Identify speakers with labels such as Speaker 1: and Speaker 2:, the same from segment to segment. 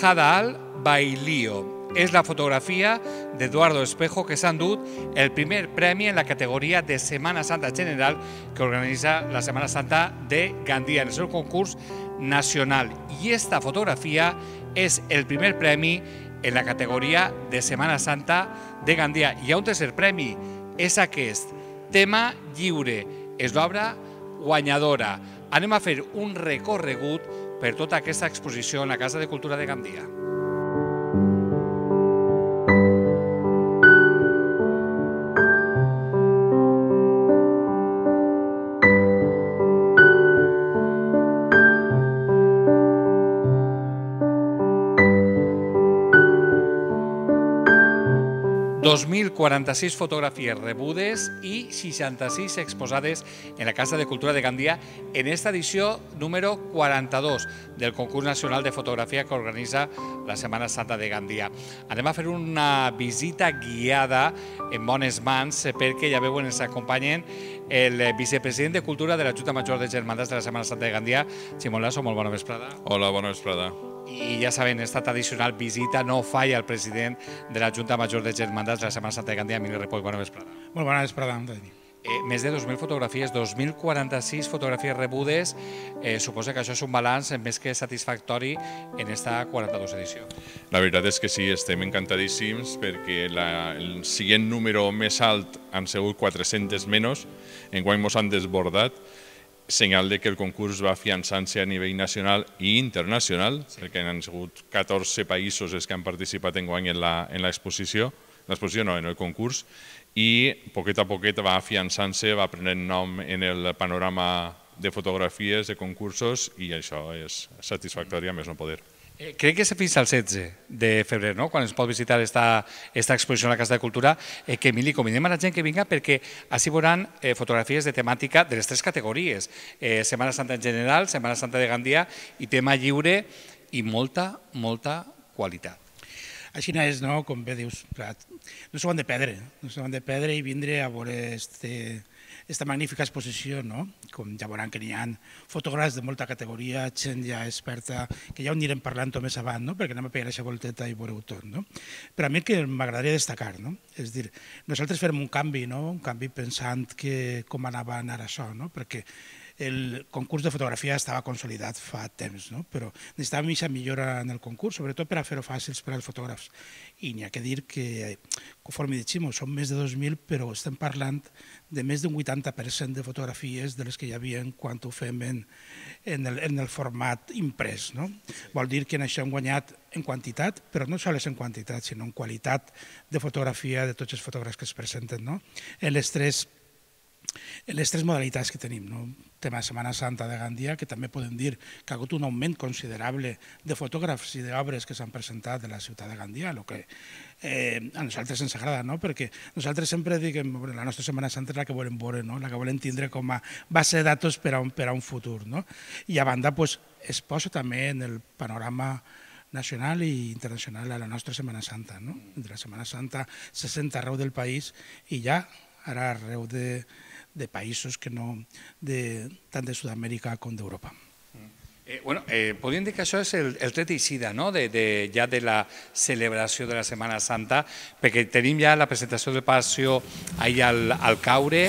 Speaker 1: Bajada al Bailío. Es la fotografia de Eduardo Espejo que s'ha endut el primer premi en la categoria de Semana Santa General que organitza la Semana Santa de Gandia en el seu concurs nacional. Y esta fotografía es el primer premi en la categoría de Semana Santa de Gandia. I a un tercer premi, és aquest, Tema Lliure, és l'obra guanyadora. Anem a fer un recorregut per tota aquesta exposició en la Casa de Cultura de Gandia. 2.046 fotografies rebudes i 66 exposades en la Casa de Cultura de Gandia en esta edició número 42 del concurs nacional de fotografia que organitza la Setmana Santa de Gandia. Anem a fer una visita guiada en bones mans perquè, ja veuen, ens acompanyen el vicepresident de Cultura de la Junta Major de Germandes de la Setmana Santa de Gandia, Ximón Lasso. Molt bona vesprada.
Speaker 2: Hola, bona vesprada
Speaker 1: i ja saben, esta tradicional visita no falla el president de la Junta Major de Germandats la Setmana Santa de Gandia, Emili Repoll. Bona vesprada.
Speaker 3: Molt bona vesprada, Antoni. Eh,
Speaker 1: més de 2.000 fotografies, 2.046 fotografies rebudes. Eh, suposa que això és un balanç més que satisfactori en esta 42 edició.
Speaker 2: La veritat és que sí, estem encantadíssims perquè la, el següent número més alt han sigut 400 menys, en guany mos han desbordat senyal de que el concurs va afiançant-se a nivell nacional i internacional, perquè han sigut 14 països els que han participat en guany en l'exposició, l'exposició no, en el concurs, i poquet a poquet va afiançant-se, va prenent nom en el panorama de fotografies, de concursos, i això és satisfactori a més no poder. Eh, crec que
Speaker 1: és fins al 16 de febrer, no? quan es pot visitar esta, esta exposició a la Casa de Cultura, eh, que mili, convidem a la gent que vinga perquè així veuran eh, fotografies de temàtica de les tres categories, eh, Setmana Santa en general, Setmana Santa de Gandia i tema lliure i molta, molta qualitat.
Speaker 3: Així és, no? com bé dius, Prat. no s'ho han de perdre, no s'ho han de perdre i vindre a veure este, aquesta magnífica exposició, no? com ja veuran que n'hi ha fotògrafs de molta categoria, gent ja experta, que ja ho anirem parlant més avant, no? perquè anem a pegar aquesta volteta i veureu tot. No? Però a mi el que m'agradaria destacar, no? és dir, nosaltres fem un canvi, no? un canvi pensant que com anava a anar això, no? perquè el concurs de fotografia estava consolidat fa temps, no? però necessitava mitja millora en el concurs, sobretot per a fer-ho fàcils per als fotògrafs. I n'hi ha que dir que, conforme decim, són més de 2.000, però estem parlant de més d'un 80% de fotografies de les que hi havia quan ho fem en, en, el, en el format imprès. No? Vol dir que en això hem guanyat en quantitat, però no només en quantitat, sinó en qualitat de fotografia de tots els fotògrafs que es presenten. No? En les tres les tres modalitats que tenim. No? tema Setmana Santa de Gandia, que també podem dir que ha hagut un augment considerable de fotògrafs i d'obres que s'han presentat de la ciutat de Gandia, el que eh, a nosaltres ens agrada, no? perquè nosaltres sempre diguem que la nostra Setmana Santa és la que volem veure, no? la que volem tindre com a base de datos per a un, per a un futur. No? I a banda pues, es posa també en el panorama nacional i internacional a la nostra Setmana Santa. No? De la Setmana Santa se sent arreu del país i ja ara arreu de, de països que no, de, tant de Sud-amèrica com d'Europa.
Speaker 1: Eh, bueno, eh, podríem dir que això és el, el tret i sida no? de, de, ja de la celebració de la Setmana Santa, perquè tenim ja la presentació del Passió ahir al, al caure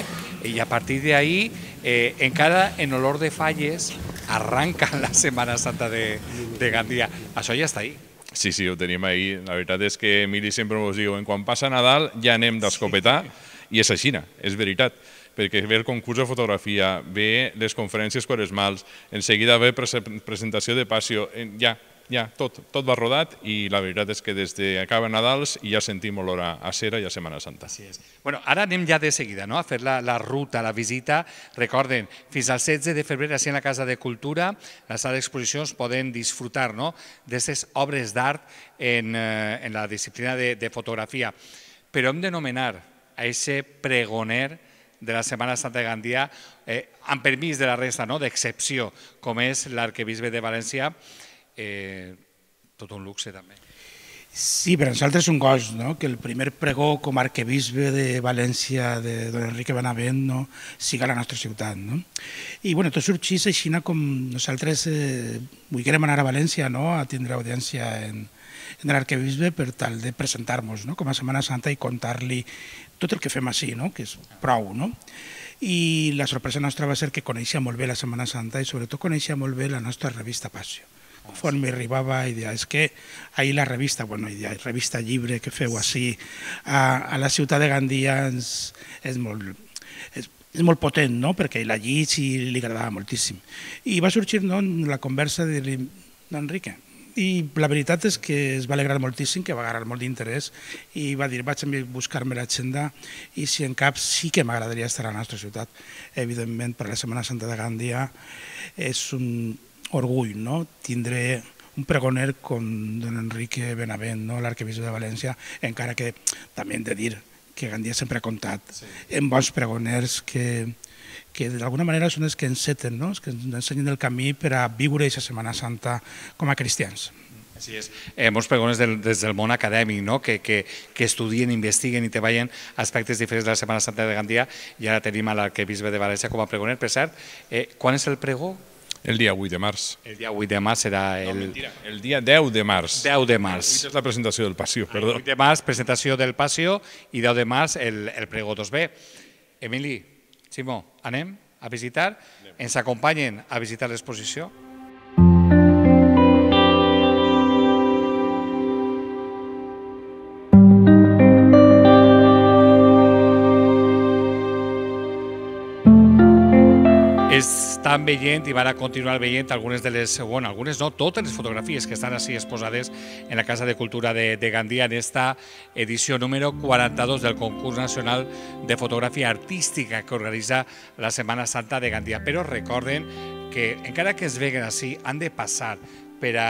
Speaker 1: i a partir d'ahir eh, encara en olor de falles arranca la Setmana Santa de, de
Speaker 2: Gandia. Això ja està ahí. Sí, sí, ho tenim ahí. La veritat és que Emili sempre us diu, en quan passa Nadal ja anem d'escopetar, sí. i és aixina, és veritat perquè ve el concurs de fotografia, ve les conferències quaresmals, en seguida ve presentació de passió, eh, ja, ja, tot, tot va rodat i la veritat és que des que de acaba Nadals i ja sentim olor a, a cera i a Setmana Santa. Així és.
Speaker 1: Bueno, ara anem ja de seguida no? a fer la, la ruta, la visita. Recorden, fins al 16 de febrer, així a la Casa de Cultura, la sala d'exposicions poden disfrutar no? d'aquestes obres d'art en, eh, en la disciplina de, de fotografia. Però hem de nomenar a aquest pregoner de la Setmana Santa de Gandia eh, amb permís de la resta no? d'excepció, com és l'arquebisbe de València, eh, tot un luxe també.
Speaker 3: Sí, per nosaltres és un goig no? que el primer pregó com a arquebisbe de València de don Enrique Benavent no? siga la nostra ciutat. No? I bueno, tot sorgís així com nosaltres eh, volguérem anar a València no? a tindre audiència en, en l'arquebisbe per tal de presentar-nos no? com a Setmana Santa i contar-li tot el que fem així, no? que és prou. No? I la sorpresa nostra va ser que coneixia molt bé la Setmana Santa i sobretot coneixia molt bé la nostra revista Passió. Conforme ah, arribava, i deia, és que ahir la revista, bueno, deia, revista llibre que feu així a, a la ciutat de Gandia ens, és molt, és, és molt potent, no? perquè la llis i li agradava moltíssim. I va sorgir no, la conversa de Enrique, i la veritat és que es va alegrar moltíssim, que va agarrar molt d'interès i va dir, vaig a buscar-me l'agenda i si en cap sí que m'agradaria estar a la nostra ciutat. Evidentment, per la Setmana Santa de Gandia és un orgull no? tindré un pregoner com don Enrique Benavent, no? l'arquebisbe de València, encara que també hem de dir que Gandia sempre ha comptat sí. en bons pregoners que que d'alguna manera són els que seten, no? els que ens ensenyen el camí per a viure aquesta Setmana Santa com a cristians. Sí, és.
Speaker 1: Eh, molts pregones del, des del món acadèmic, no? que, que, que estudien, investiguen i treballen aspectes diferents de la Setmana Santa de Gandia i ara tenim a l'arquebisbe de València com a pregoner. Per cert, eh, quan és el pregó? El dia 8 de març. El dia 8 de març serà el... No, mentira. El dia 10 de març. 10 de març. El 8 és la presentació del Passió, perdó. El 8 de març, presentació del Passió i 10 de març el, el pregó 2B. Emili, Simó, anem a visitar, anem. ens acompanyen a visitar l'exposició. És estan veient i van a continuar veient algunes de les, bueno, algunes no, totes les fotografies que estan així exposades en la Casa de Cultura de, de Gandia en esta edició número 42 del concurs nacional de fotografia artística que organitza la Setmana Santa de Gandia. Però recorden que encara que es veguen així, han de passar per a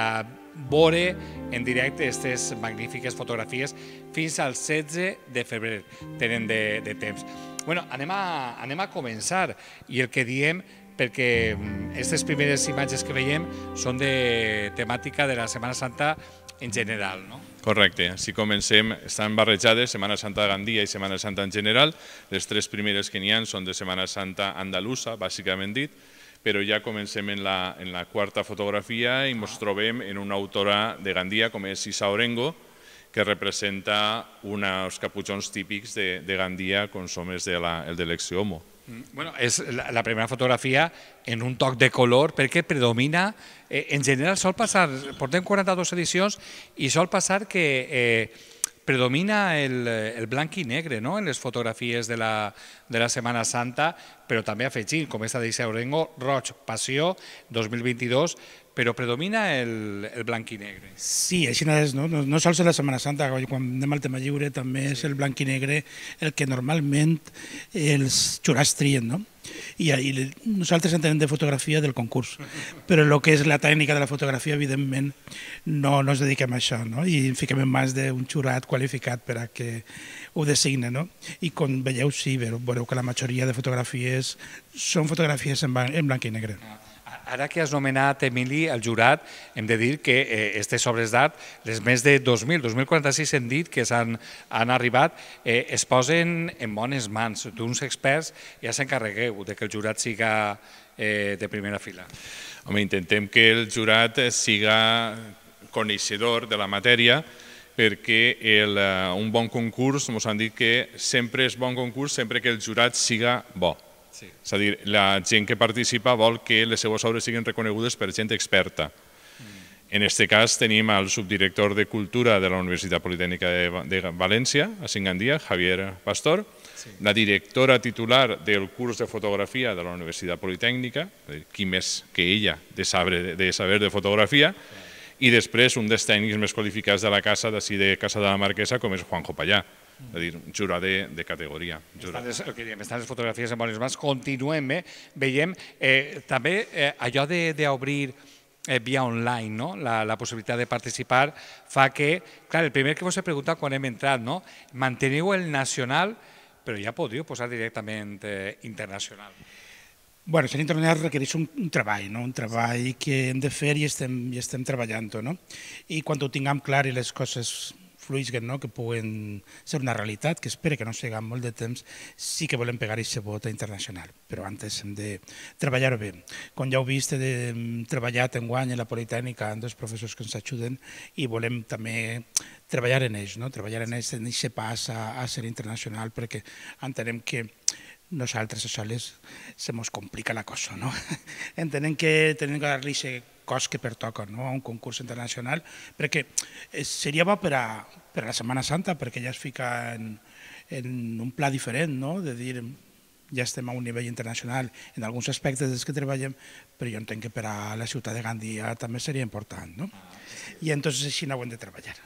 Speaker 1: veure en directe aquestes magnífiques fotografies fins al 16 de febrer tenen de, de temps. Bueno, anem a, anem a començar i el que diem perquè aquestes mm, primeres imatges que veiem són de temàtica de la Setmana Santa en general, no?
Speaker 2: Correcte, si comencem, estan barrejades Setmana Santa de Gandia i Setmana Santa en general, les tres primeres que n'hi ha són de Setmana Santa andalusa, bàsicament dit, però ja comencem en la, en la quarta fotografia i ens trobem en una autora de Gandia com és Isa Orengo, que representa uns caputxons típics de, de Gandia com som els de l'elecció homo. Mm, bueno, és la, la primera
Speaker 1: fotografia en un toc de color perquè predomina, eh, en general sol passar, portem 42 edicions i sol passar que eh, predomina el, el blanc i negre no? en les fotografies de la, de la Setmana Santa, però també afegint, com és a dir, Seurengo, Roig, Passió, 2022, però predomina el, el blanc i negre.
Speaker 3: Sí, així és, no? no? No sols la Setmana Santa, quan anem al tema lliure també és el blanc i negre el que normalment els jurats trien, no? I, i nosaltres entenem de fotografia del concurs, però el que és la tècnica de la fotografia, evidentment, no, no ens dediquem a això, no? i fiquem en mans d'un jurat qualificat per a que ho designe. No? I com veieu, sí, veureu, veu que la majoria de fotografies són fotografies en blanc, en blanc i negre. Ah.
Speaker 1: Ara que has nomenat, Emili, el jurat, hem de dir que aquestes eh, obres d'art, les més de 2.000, 2.046 hem dit que s'han han arribat, eh, es posen en bones mans d'uns experts, i ja s'encarregueu de que el jurat siga
Speaker 2: eh, de primera fila. Home, intentem que el jurat eh, siga coneixedor de la matèria, perquè el, eh, un bon concurs, ens han dit que sempre és bon concurs, sempre que el jurat siga bo. Sí. És a dir, la gent que participa vol que les seues obres siguin reconegudes per gent experta. Mm. En aquest cas tenim el subdirector de Cultura de la Universitat Politècnica de, València, a Singandia, Javier Pastor, la directora titular del curs de fotografia de la Universitat Politècnica, qui més que ella de saber de, fotografia, i després un dels tècnics més qualificats de la casa, d'ací de Casa de la Marquesa, com és Juanjo Pallà és a dir, un jurat de, categoria. Jurat.
Speaker 1: Estan, okay, estan les fotografies en bones mans. Continuem, eh? veiem eh, també eh, allò d'obrir eh, via online, no? la, la possibilitat de participar, fa que, clar, el primer que vos he preguntat quan hem entrat, no? manteniu el nacional, però ja podríeu posar directament eh, internacional.
Speaker 3: Bueno, ser internacional requereix un, un treball, no? un treball que hem de fer i estem, i estem treballant-ho. No? I quan ho tinguem clar i les coses fluïsguen, que, no, que puguen ser una realitat, que espero que no siga molt de temps, sí que volem pegar aquest vot internacional, però antes hem de treballar bé. Com ja heu vist, hem treballat en guany a la Politècnica amb dos professors que ens ajuden i volem també treballar en ells, no? treballar en ells, en aquest pas a, a ser internacional, perquè entenem que nosaltres això les, se mos complica la cosa. No? Entenem que tenim que dar-li aquest cos que pertoca no? a un concurs internacional, perquè eh, seria bo per a, per a la Setmana Santa, perquè ja es fica en, en un pla diferent, no? de dir ja estem a un nivell internacional en alguns aspectes dels que treballem, però jo entenc que per a la ciutat de Gandia també seria important. No? I entonces així no ho hem de treballar.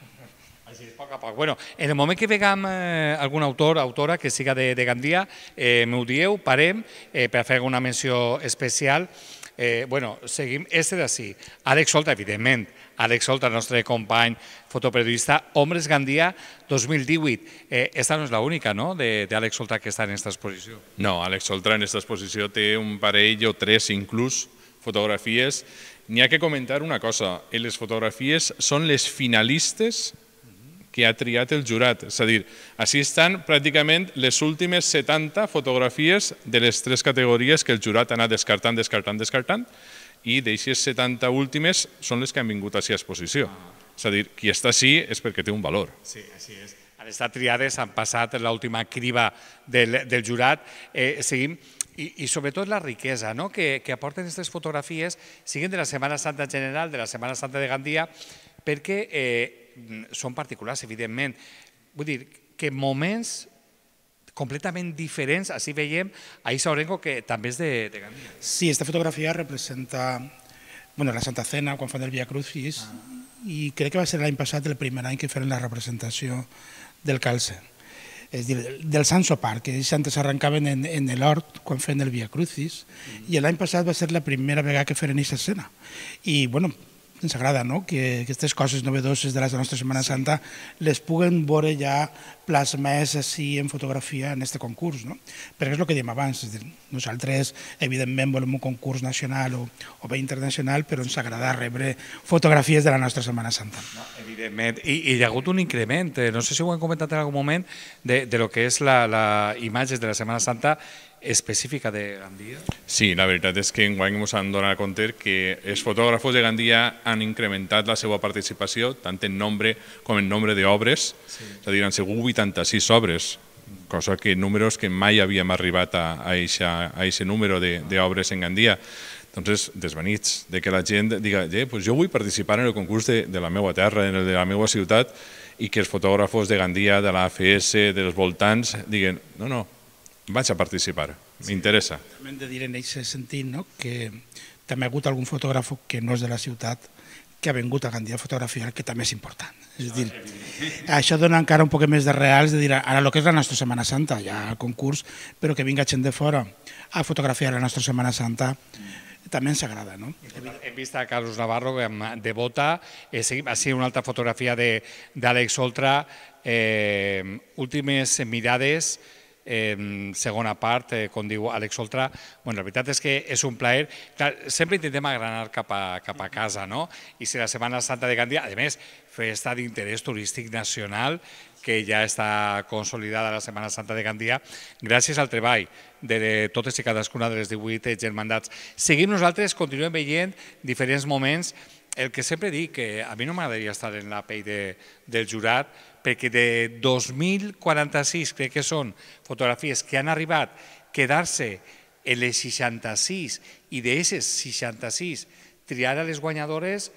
Speaker 1: Així, poc a poc. Bueno,
Speaker 3: en el moment que veguem eh,
Speaker 1: algun autor, autora que siga de, de Gandia, eh, m'ho dieu, parem, eh, per fer una menció especial. Eh, bueno, seguim, este d'ací, Àlex Solta, evidentment, Àlex Solta, el nostre company fotoperiodista, Hombres Gandia 2018. Eh, esta no és l'única, no?, d'Àlex Solta que està en aquesta exposició.
Speaker 2: No, Àlex Solta en aquesta exposició té un parell o tres inclús fotografies. N'hi ha que comentar una cosa, les fotografies són les finalistes que ha triat el jurat. És a dir, així estan pràcticament les últimes 70 fotografies de les tres categories que el jurat ha anat descartant, descartant, descartant, i d'aixes 70 últimes són les que han vingut així a exposició. Ah. És a dir, qui està així és perquè té un valor. Sí,
Speaker 1: així és. Han
Speaker 2: estat triades, han
Speaker 1: passat l'última criba del, del jurat. Eh, seguim. I, i sobretot la riquesa no? que, que aporten aquestes fotografies, siguin de la Setmana Santa en general, de la Setmana Santa de Gandia, perquè eh, Mm, són particulars, evidentment. Vull dir, que moments completament diferents, així veiem a Isa Orengo, que també és de, de
Speaker 3: Gandia. Sí, esta fotografia representa bueno, la Santa Cena, quan fan el Via Crucis, ah. i crec que va ser l'any passat el primer any que feren la representació del calce. És dir, del Sanso Park, que ells antes arrencaven en, en l'hort quan feien el Via Crucis, mm. i l'any passat va ser la primera vegada que feren aquesta escena. I, bueno, ens agrada no? que aquestes coses novedoses de la nostra Setmana sí. Santa les puguen veure ja plasmes així en fotografia en aquest concurs. No? Perquè és el que diem abans, dir, nosaltres evidentment volem un concurs nacional o, o bé internacional, però ens agrada rebre fotografies de la nostra Setmana Santa. No,
Speaker 1: evidentment, I, i hi ha hagut un increment, eh? no sé si ho hem comentat en algun moment, de, de lo que és la, la imatges de la Setmana Santa específica de Gandia?
Speaker 2: Sí, la veritat és que en ens han donat a compte que els fotògrafos de Gandia han incrementat la seva participació tant en nombre com en nombre d'obres, sí. és a dir, han sigut 86 obres, cosa que números que mai havíem arribat a aquest número d'obres en Gandia. Entonces, desvenits, de que la gent diga, eh, pues jo vull participar en el concurs de, de la meva terra, en el de la meva ciutat, i que els fotògrafos de Gandia, de la AFS, dels voltants, diguen, no, no, vaig a participar, m'interessa. Sí,
Speaker 3: també hem de dir en aquest sentit no? que també ha hagut algun fotògraf que no és de la ciutat que ha vingut a Gandia a fotografiar, que també és important. És a dir, ah, això dona encara un poc més de reals, de dir, ara el que és la nostra Setmana Santa, hi ha el concurs, però que vinga gent de fora a fotografiar la nostra Setmana Santa, també ens agrada. No?
Speaker 1: Hem vist a Carlos Navarro de Devota, eh, ha sigut una altra fotografia d'Àlex Oltra, eh, últimes mirades, eh, segona part, eh, com diu Àlex Oltra. Bueno, la veritat és que és un plaer. Clar, sempre intentem agranar cap a, cap a casa, no? I si la Setmana Santa de Gandia, a més, festa d'interès turístic nacional, que ja està consolidada la Setmana Santa de Gandia, gràcies al treball de totes i cadascuna de les 18 germandats. Seguim nosaltres, continuem veient diferents moments el que sempre dic, que a mi no m'agradaria estar en la pell de, del jurat, perquè de 2.046, crec que són fotografies que han arribat, quedar-se en les 66 i d'aquestes 66 triar a les guanyadores,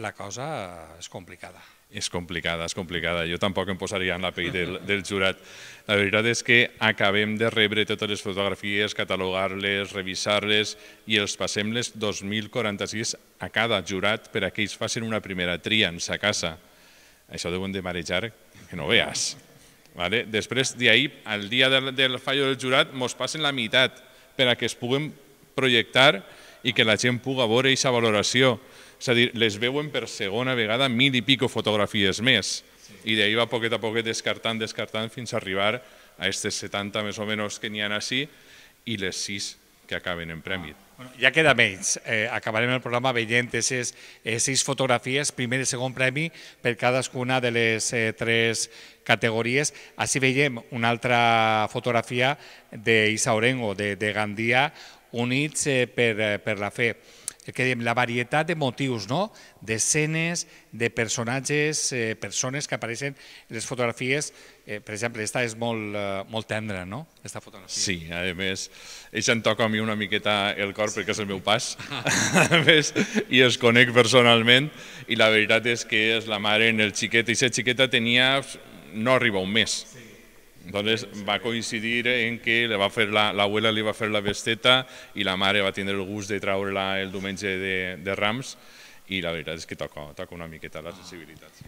Speaker 1: la cosa és complicada.
Speaker 2: És complicada, és complicada. Jo tampoc em posaria en la pell del, del jurat. La veritat és que acabem de rebre totes les fotografies, catalogar-les, revisar-les i els passem les 2046 a cada jurat per a que ells facin una primera tria en sa casa. Això deuen de marejar que no veas. Vale? Després d'ahir, al dia del, del fallo del jurat, mos passen la meitat per a que es puguem projectar i que la gent puga veure aquesta valoració. És a dir, les veuen per segona vegada mil i pico fotografies més. I d'ahir va poquet a poquet descartant, descartant, fins a arribar a aquestes 70 més o menys que n'hi ha així i les 6 que acaben en prèmit.
Speaker 1: Bueno, ja queda menys. Eh, acabarem el programa veient aquestes eh, sis fotografies, primer i segon premi, per cadascuna de les eh, tres categories. Així veiem una altra fotografia d'Isa Orengo, de, de Gandia, units eh, per, eh, per la fe el que diem, la varietat de motius, no? d'escenes, de personatges, eh, persones que apareixen les fotografies. Eh, per exemple, esta
Speaker 2: és molt, eh, molt tendra, no? Esta fotografia. Sí, a més, això em toca a mi una miqueta el cor sí. perquè és el meu pas, a més, i es conec personalment, i la veritat és que és la mare en el xiquet, i aquesta xiqueta tenia, no arriba un mes, sí Entonces va a coincidir en que le va fer la, l'abuela li va fer la vesteta i la mare va tindre el gust de traure la el diumenge de, de Rams i la veritat és que toca, toca una miqueta la sensibilitat.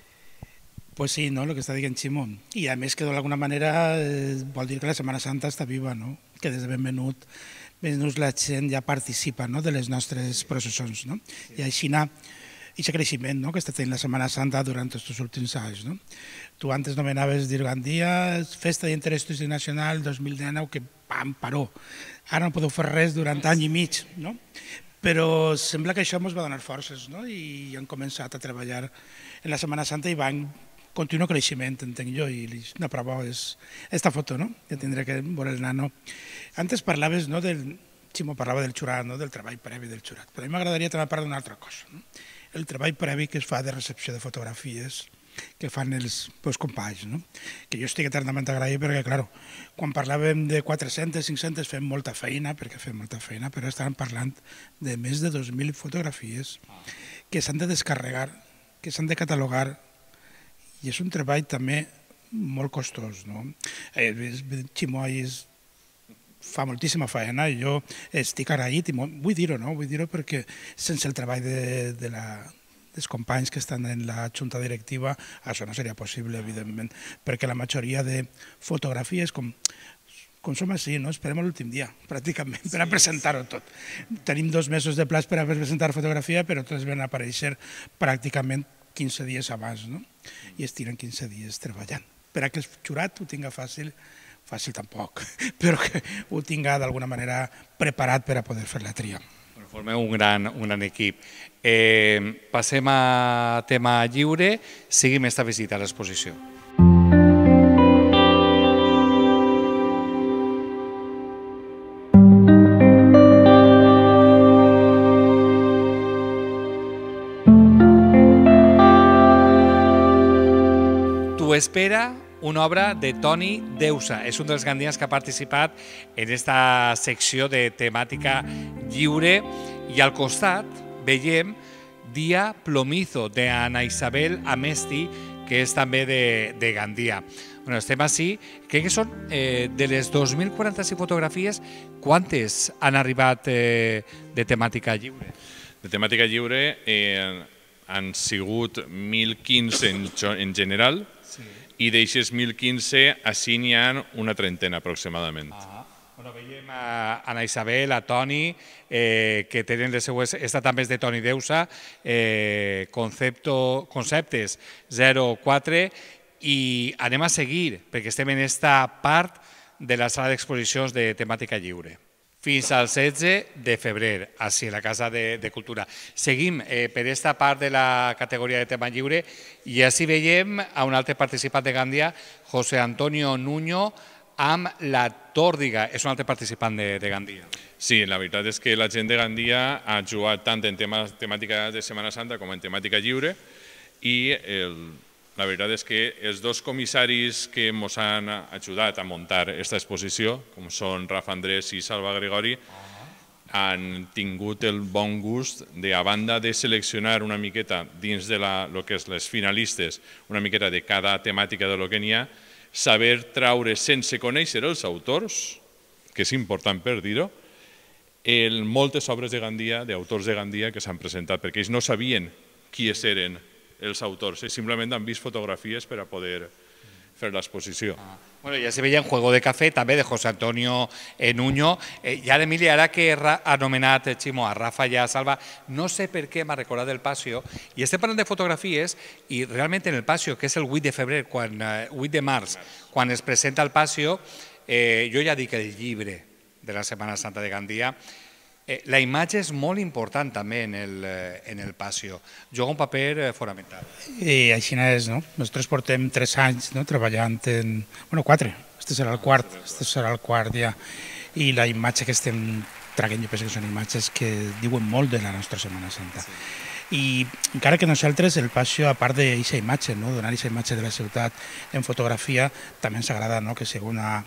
Speaker 3: Pues sí, ¿no? Lo que está diciendo Chimo. Y a més que d'alguna manera eh, vol dir que la Setmana Santa està viva, no? Que des de ben menut, la gent ja participa no? de les nostres processons, no? I així anar aquest creixement no? que està tenint la Setmana Santa durant aquests últims anys. No? Tu antes nomenaves durant dia Festa d'Interès Nacional 2019 que pam, paró. Ara no podeu fer res durant any i mig, no? però sembla que això ens va donar forces no? i han començat a treballar en la Setmana Santa i van continuar creixement, entenc jo, i una prova és aquesta foto, no? que tindré que veure el nano. Antes parlaves no, del, Ximo parlava del xurat, no? del treball previ del xurat, però a mi m'agradaria també parlar d'una altra cosa. No? el treball previ que es fa de recepció de fotografies que fan els meus companys, no? que jo estic eternament agraït perquè, clar, quan parlàvem de 400, 500, fem molta feina, perquè fem molta feina, però estàvem parlant de més de 2.000 fotografies que s'han de descarregar, que s'han de catalogar, i és un treball també molt costós. No? Ximó eh, és fa moltíssima feina i jo estic agraït i vull dir-ho, no? Vull dir-ho perquè sense el treball de, de la, dels companys que estan en la junta directiva, això no seria possible, evidentment, perquè la majoria de fotografies, com, com som així, no? esperem l'últim dia, pràcticament, per a presentar-ho tot. Tenim dos mesos de plaç per a presentar fotografia, però totes van aparèixer pràcticament 15 dies abans, no? i tiren 15 dies treballant per a que el jurat ho tinga fàcil fàcil tampoc, però que ho tinga d'alguna manera preparat per a poder fer la tria.
Speaker 1: formeu un gran, un gran equip. Eh, passem a tema lliure, seguim esta visita a l'exposició. Tu espera una obra de Toni Deusa. És un dels gandians que ha participat en aquesta secció de temàtica lliure i al costat veiem Dia Plomizo, d'Anna Isabel Amesti, que és també de, de Gandia. Bueno, estem així. Crec que són eh, de les 2.046 fotografies, quantes han arribat eh, de temàtica lliure?
Speaker 2: De temàtica lliure eh, han sigut 1.015 en, en general, sí i d'eixes 1.015 a n'hi ha una trentena aproximadament. Ah,
Speaker 1: bueno, veiem a Ana Isabel, a Toni, eh, que tenen les seues... Esta també és de Toni Deusa, eh, concepto, conceptes 04, i anem a seguir, perquè estem en esta part de la sala d'exposicions de temàtica lliure fins al 16 de febrer, a la Casa de, de Cultura. Seguim eh, per aquesta part de la categoria de tema lliure i així veiem a un altre participant de Gandia, José Antonio Nuño, amb la Tòrdiga. És un altre participant de, de Gandia.
Speaker 2: Sí, la veritat és que la gent de Gandia ha jugat tant en temes, temàtica de Setmana Santa com en temàtica lliure i el, la veritat és que els dos comissaris que ens han ajudat a muntar aquesta exposició, com són Rafa Andrés i Salva Gregori, han tingut el bon gust de, a banda de seleccionar una miqueta dins de la, lo que és les finalistes, una miqueta de cada temàtica de lo que n'hi ha, saber traure sense conèixer els autors, que és important per dir-ho, moltes obres de Gandia, d'autors de Gandia que s'han presentat, perquè ells no sabien qui eren els autors, simplement han vist fotografies per a poder fer l'exposició. Ah,
Speaker 1: bueno, ja se veia en Juego de Café, també de José Antonio Nuño. Eh, I ara, Emili, ara que ha anomenat Ximo eh, a Rafa i a Salva, no sé per què m'ha recordat el Pasio, i estem parlant de fotografies, i realment en el Pasio, que és el 8 de febrer, 8 eh, de març, quan es presenta el Pasio, eh, jo ja dic el llibre de la Setmana Santa de Gandia, Eh, la imatge és molt important també en el, eh, en el Pasio. Juga un paper eh, fonamental.
Speaker 3: I així és, no? Nosaltres portem tres anys no? treballant en... Bueno, quatre. Este serà el quart, este serà el quart ja. I la imatge que estem traguent, jo penso que són imatges que diuen molt de la nostra Setmana Santa. Sí. I encara que nosaltres, el Pasio, a part d'aquesta imatge, no? donar aquesta imatge de la ciutat en fotografia, també ens agrada no? que sigui una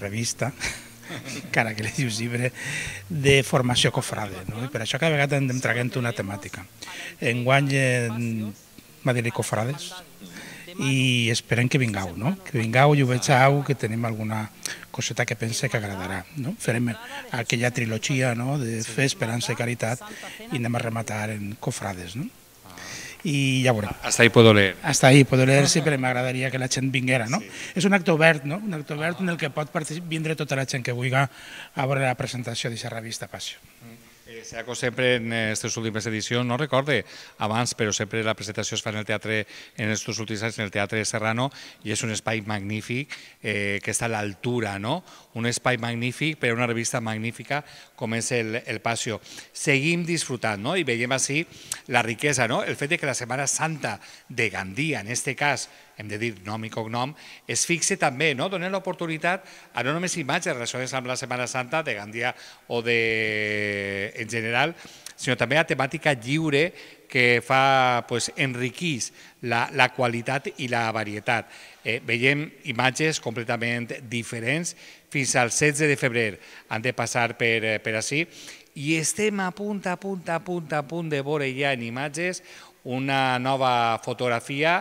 Speaker 3: revista encara que li dius llibre, de formació cofrade. No? I per això cada vegada em traguem una temàtica. Enguany guany eh, m'ha dit cofrades i esperem que vingueu, no? que vingueu i ho vegeu, que tenim alguna coseta que pense que agradarà. No? Farem aquella trilogia no? de fer esperança i caritat i anem a rematar en cofrades. No? i ja veurem.
Speaker 1: Hasta ahí puedo leer. Hasta ahí
Speaker 3: puedo leer, sí, però m'agradaria que la gent vinguera, no? Sí. És un acte obert, no? Un acte obert en el que pot vindre tota la gent que vulgui a veure la presentació d'aquesta revista Passió.
Speaker 1: Mm. Eh, Seaco sempre en aquestes eh, últimes edicions, no recorde abans, però sempre la presentació es fa en el teatre, en aquests últims anys, en el Teatre Serrano, i és un espai magnífic eh, que està a l'altura, no? Un espai magnífic per a una revista magnífica com és el, el Pasio. Seguim disfrutant, no? I veiem així la riquesa, no? El fet de que la Setmana Santa de Gandia, en aquest cas, hem de dir nom i cognom, es fixi també, no? donem l'oportunitat a no només imatges relacionades amb la Setmana Santa de Gandia o de... en general, sinó també a temàtica lliure que fa, pues, enriquís la, la qualitat i la varietat. Eh, veiem imatges completament diferents. Fins al 16 de febrer han de passar per, eh, per ací i estem a punt, a punt, a punt, a punt de veure ja en imatges una nova fotografia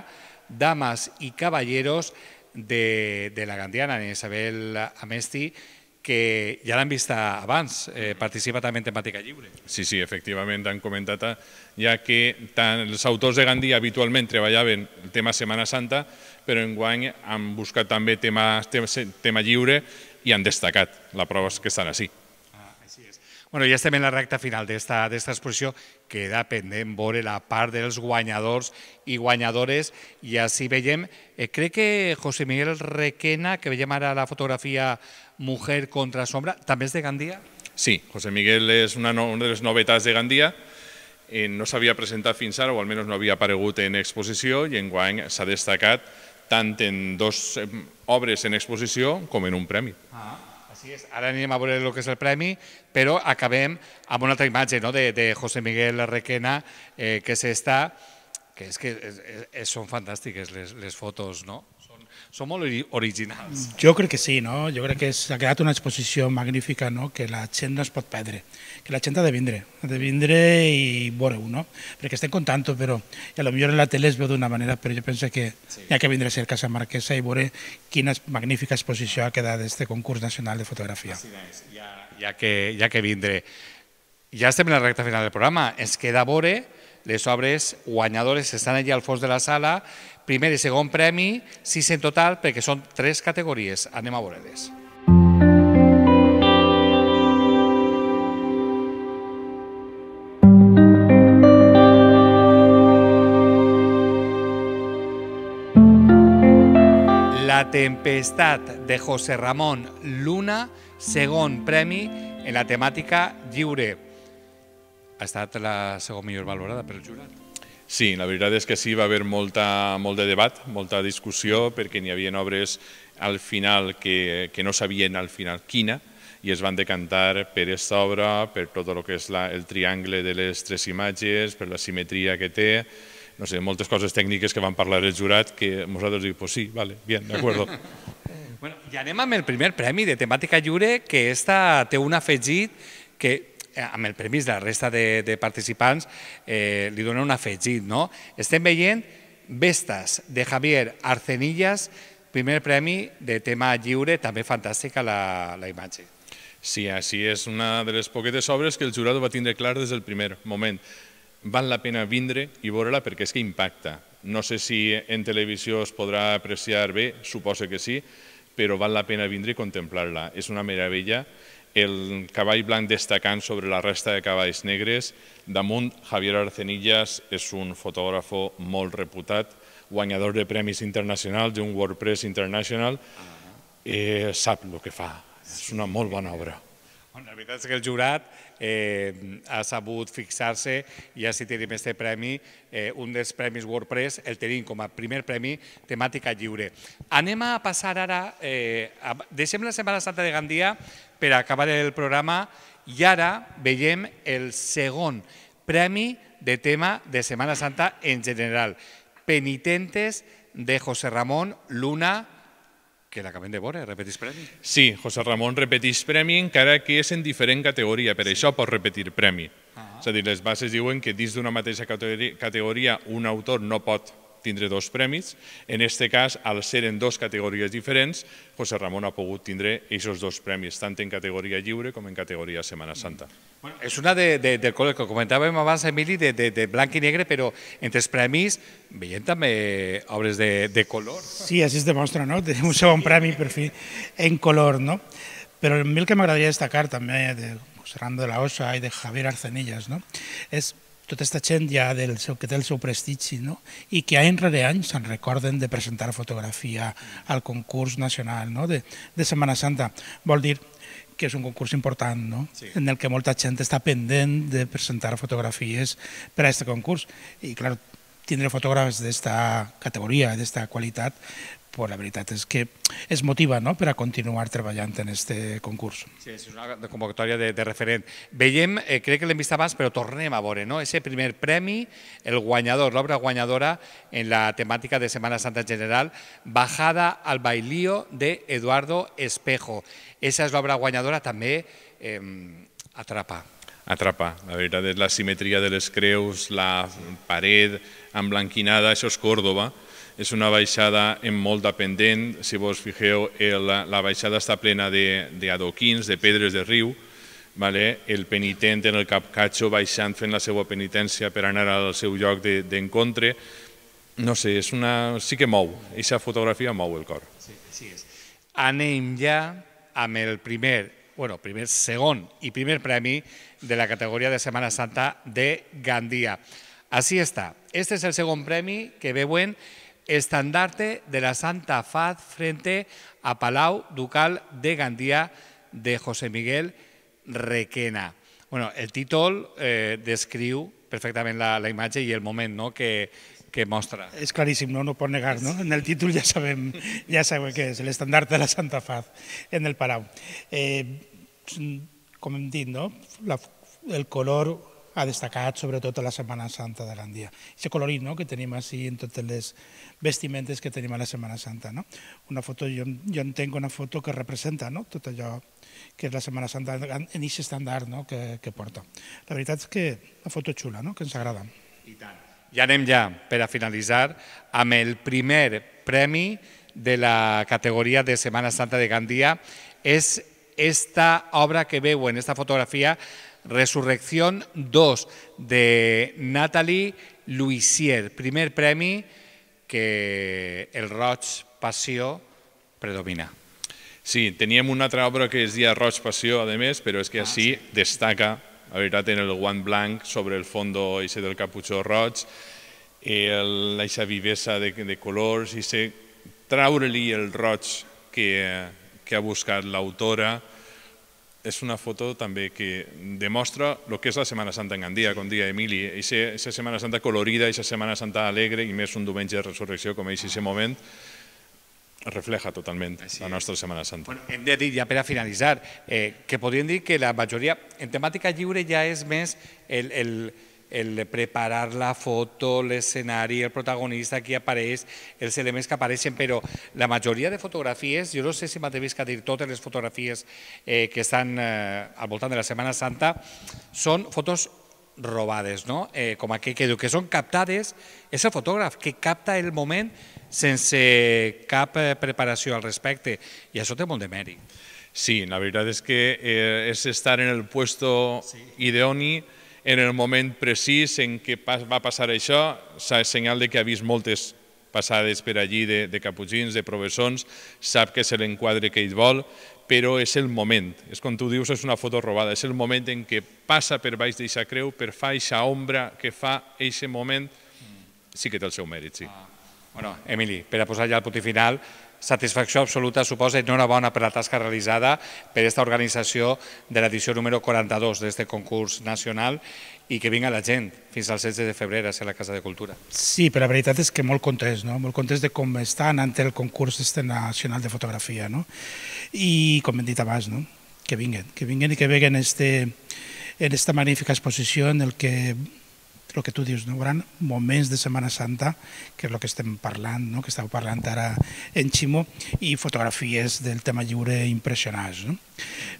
Speaker 1: damas y caballeros de, de la Gandiana, en Isabel Amesti, que ja l'han vista abans, eh, participa també
Speaker 2: en temàtica lliure. Sí, sí, efectivament, han comentat, ja que tant els autors de Gandia habitualment treballaven el tema Setmana Santa, però en guany han buscat també tema, tema, tema lliure i han destacat. La prova és que estan així.
Speaker 1: Bueno, ja estem en la recta final d'aquesta exposició. Queda pendent veure la part dels guanyadors i guanyadores. I així veiem, eh, crec que José Miguel Requena, que veiem ara la fotografia Mujer contra Sombra, també és de Gandia?
Speaker 2: Sí, José Miguel és una, no, una de les novetats de Gandia. Eh, no s'havia presentat fins ara, o almenys no havia aparegut en exposició, i en guany s'ha destacat tant en dos eh, obres en exposició com en un premi. Ah. Així
Speaker 1: és, ara anirem a veure el que és el premi, però acabem amb una altra imatge no? de, de José Miguel Requena, eh, que és esta, que és que és, és, són fantàstiques les, les fotos, no? són molt originals. Mm.
Speaker 3: Jo crec que sí, no? Jo crec que s'ha quedat una exposició magnífica, no? Que la gent no es pot perdre, que la gent ha de vindre, ha de vindre i veure-ho, no? Perquè estem contant però a lo millor en la tele es veu d'una manera, però jo penso que sí. hi ha que vindre a ser Casa Marquesa i veure quina magnífica exposició ha quedat d'aquest concurs nacional de fotografia. Així és,
Speaker 1: hi que, ja que vindre. Ja estem en la recta final del programa, ens queda veure les obres guanyadores estan allà al fons de la sala primer i segon premi, sis en total, perquè són tres categories. Anem a veure-les. La tempestat de José Ramón Luna, segon premi en la temàtica lliure. Ha estat la segona millor valorada pel jurat.
Speaker 2: Sí, la veritat és que sí, va haver molta, molt de debat, molta discussió, perquè n'hi havia obres al final que, que no sabien al final quina, i es van decantar per aquesta obra, per tot el que és la, el triangle de les tres imatges, per la simetria que té, no sé, moltes coses tècniques que van parlar el jurat que nosaltres dic, pues sí, vale, bien, de acuerdo. Bueno,
Speaker 1: ja anem amb el primer premi de temàtica lliure, que esta té un afegit que Eh, amb el permís de la resta de, de participants, eh, li donen un afegit. No? Estem veient Vestas, de Javier Arcenillas, primer premi de tema lliure, també fantàstica la, la imatge.
Speaker 2: Sí, així és una de les poquetes obres que el jurat va tindre clar des del primer moment. Val la pena vindre i veure-la perquè és que impacta. No sé si en televisió es podrà apreciar bé, suposo que sí, però val la pena vindre i contemplar-la. És una meravella el cavall blanc destacant sobre la resta de cavalls negres. Damunt, Javier Arcenillas és un fotògraf molt reputat, guanyador de premis internacionals, d'un WordPress International, ah. eh, sap el que fa. És una molt bona obra.
Speaker 1: Bueno, la veritat és que el jurat eh, ha sabut fixar-se, ja si tenim aquest premi, eh, un dels premis WordPress el tenim com a primer premi temàtica lliure. Anem a passar ara, eh, a, deixem la Setmana Santa de Gandia per acabar el programa i ara veiem el segon premi de tema de Setmana Santa en general. Penitentes de José Ramón Luna
Speaker 2: que l'acabem de veure, repetís premi. Sí, José Ramon repetís premi, encara que és en diferent categoria, per sí. això pot repetir premi. Ah. És a dir, les bases diuen que dins d'una mateixa categoria un autor no pot tindre dos premis. En aquest cas, al ser en dues categories diferents, José Ramon ha pogut tindre aquests dos premis, tant en categoria lliure com en categoria Semana Santa.
Speaker 1: Bueno, és una de, de, coses que comentàvem abans, Emili,
Speaker 2: de, de, blanc i negre, però entre els premis
Speaker 1: veiem també obres de, de color.
Speaker 3: Sí, així es demostra, no? Tenim un segon premi, per fi, en color, no? Però a mi el que m'agradaria destacar també eh, de José Rando de la Osa i de Javier Arcenillas, no? és tota aquesta gent ja del seu, que té el seu prestigi no? i que any rere any se'n recorden de presentar fotografia al concurs nacional no? de, de Setmana Santa. Vol dir que és un concurs important, no? sí. en el que molta gent està pendent de presentar fotografies per a aquest concurs. I, clar, tindre fotògrafs d'esta categoria, d'esta qualitat, pues la veritat és que es motiva no? per a continuar treballant en aquest concurs.
Speaker 1: Sí, és una convocatòria de, de referent. Veiem, eh, crec que l'hem vist abans, però tornem a veure, no? Ese primer premi, el guanyador, l'obra guanyadora en la temàtica de Semana Santa General, Bajada al bailío de Eduardo Espejo. Esa és l'obra guanyadora, també eh, atrapa
Speaker 2: atrapa. La veritat és la simetria de les creus, la paret emblanquinada, això és Córdoba, és una baixada en de pendent, si vos fijeu, la baixada està plena d'adoquins, de, de pedres de riu, vale? el penitent en el capcatxo baixant fent la seva penitència per anar al seu lloc d'encontre, no sé, és una... sí que mou, aquesta fotografia mou el cor. Sí, sí és.
Speaker 1: Anem ja amb el primer, bueno, primer, segon i primer premi de la categoria de Setmana Santa de Gandia. Així està. Este és el segon premi que veuen estandarte de la Santa Faz frente a Palau Ducal de Gandía de José Miguel Requena. Bueno, el título eh, perfectamente la, imagen y el momento no? que, que muestra.
Speaker 3: Es clarísimo, no, no negar, no? En el ya ya ya saben es, es el estandarte de la Santa Faz en el Palau. Eh, no? el color ha destacat sobretot a la Setmana Santa de Gandia. Aquest colorit no? que tenim així en totes les vestimentes que tenim a la Setmana Santa. No? Una foto, jo, jo entenc una foto que representa no? tot allò que és la Setmana Santa en aquest estàndard no? que, que porta. La veritat és que la foto és xula, no? que ens agrada. I
Speaker 1: tant. Ja anem ja, per a finalitzar, amb el primer premi de la categoria de Setmana Santa de Gandia. És esta obra que veu en esta fotografia Resurrección 2 de Natalie Luisier, primer premi que el roig
Speaker 2: passió predomina. Sí, teníem una altra obra que es deia Roig Passió, a més, però és que ah, així sí. destaca, la veritat, en el guant blanc sobre el fondo ese del caputxó roig, el, eixa vivesa de, de colors, i se traure-li el roig que, que ha buscat l'autora, és una foto també que demostra el que és la Setmana Santa en Gandia, com deia Emili, aquesta Setmana Santa colorida, aquesta Setmana Santa alegre i més un diumenge de resurrecció com és aquest moment, refleja totalment la nostra Setmana Santa. Bueno, hem de dir ja per a finalitzar eh, que podríem dir que la majoria en temàtica lliure
Speaker 1: ja és més el, el, el preparar la foto, el escenario, el protagonista que aparece, el elementos que aparecen, pero la mayoría de fotografías, yo no sé si me atrevéis a decir, todas las fotografías eh, que están eh, al voltant de la Semana Santa, son fotos robadas, no? Eh, como aquí que son captadas, es fotógrafo el que capta el momento sin cap preparación al respecto, y eso
Speaker 2: tenemos de Sí, la verdad es que es estar en el puesto sí. en el moment precís en què va passar això, s'ha senyal de que ha vist moltes passades per allí de, de caputxins, de professors, sap que és l'enquadre que ell vol, però és el moment, és com tu dius, és una foto robada, és el moment en què passa per baix d'eixa creu, per fa eixa ombra que fa eixe moment, sí que té el seu mèrit, sí. Ah. Bueno, Emili, per a posar ja el punt final,
Speaker 1: satisfacció absoluta suposa enhorabona per la tasca realitzada per aquesta organització de l'edició número 42 d'aquest concurs nacional i que vinga la gent fins al 16 de febrer a ser la Casa de Cultura.
Speaker 3: Sí, però la veritat és que molt contents, no? molt contents de com està anant el concurs este nacional de fotografia. No? I com hem dit abans, no? que vinguen, que vinguen i que veguen este, en esta magnífica exposició en el que el que tu dius, no? gran moments de Setmana Santa, que és el que estem parlant, no? que estàveu parlant ara en Ximo, i fotografies del tema lliure impressionants. No?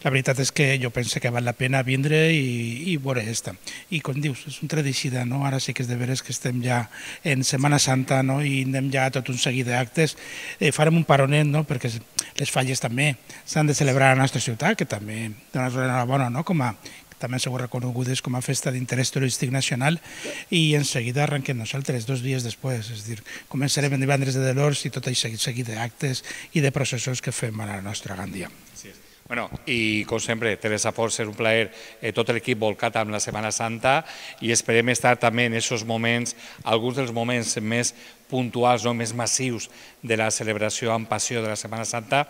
Speaker 3: La veritat és que jo penso que val la pena vindre i, i veure esta. I com dius, és un tradició, no? ara sí que és de veres que estem ja en Setmana Santa no? i anem ja tot un seguit d'actes. Eh, farem un paronet, no? perquè les falles també s'han de celebrar a la nostra ciutat, que també dona una bona no? com a també somos reconegudes com a Festa d'interès Turístic Nacional i en seguida arrenquem nosaltres dos dies després, és a dir, començarem en divendres de Delors i tot això seguit d'actes i de processos que fem a la nostra Gandia. Sí,
Speaker 1: Bueno, i com sempre, Teresa Forç és un plaer, eh, tot l'equip volcat amb la Setmana Santa i esperem estar també en aquests moments, alguns dels moments més puntuals, no més massius de la celebració amb passió de la Setmana Santa,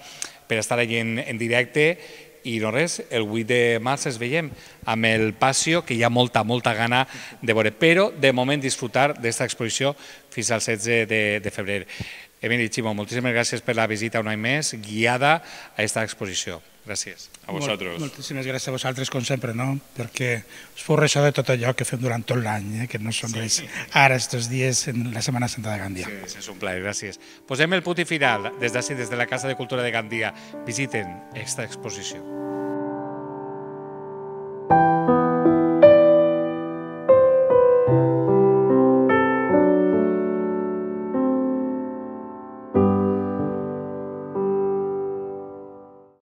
Speaker 1: per estar allà en, en directe i no res, el 8 de març ens veiem amb el Pasio, que hi ha molta, molta gana de veure, però de moment disfrutar d'esta exposició fins al 16 de, de febrer. Emili Chimo, moltíssimes gràcies per la visita un any més, guiada a aquesta exposició. Gràcies. A vosaltres. Molt,
Speaker 3: moltíssimes gràcies a vosaltres, com sempre, no? perquè us fos ressò de tot allò que fem durant tot l'any, eh? que no som sí, res ara, aquests dies, en la Setmana Santa de Gandia. Sí,
Speaker 1: és un plaer, gràcies. Posem el punt i final des d'ací, des de la Casa de Cultura de Gandia. Visiten aquesta exposició.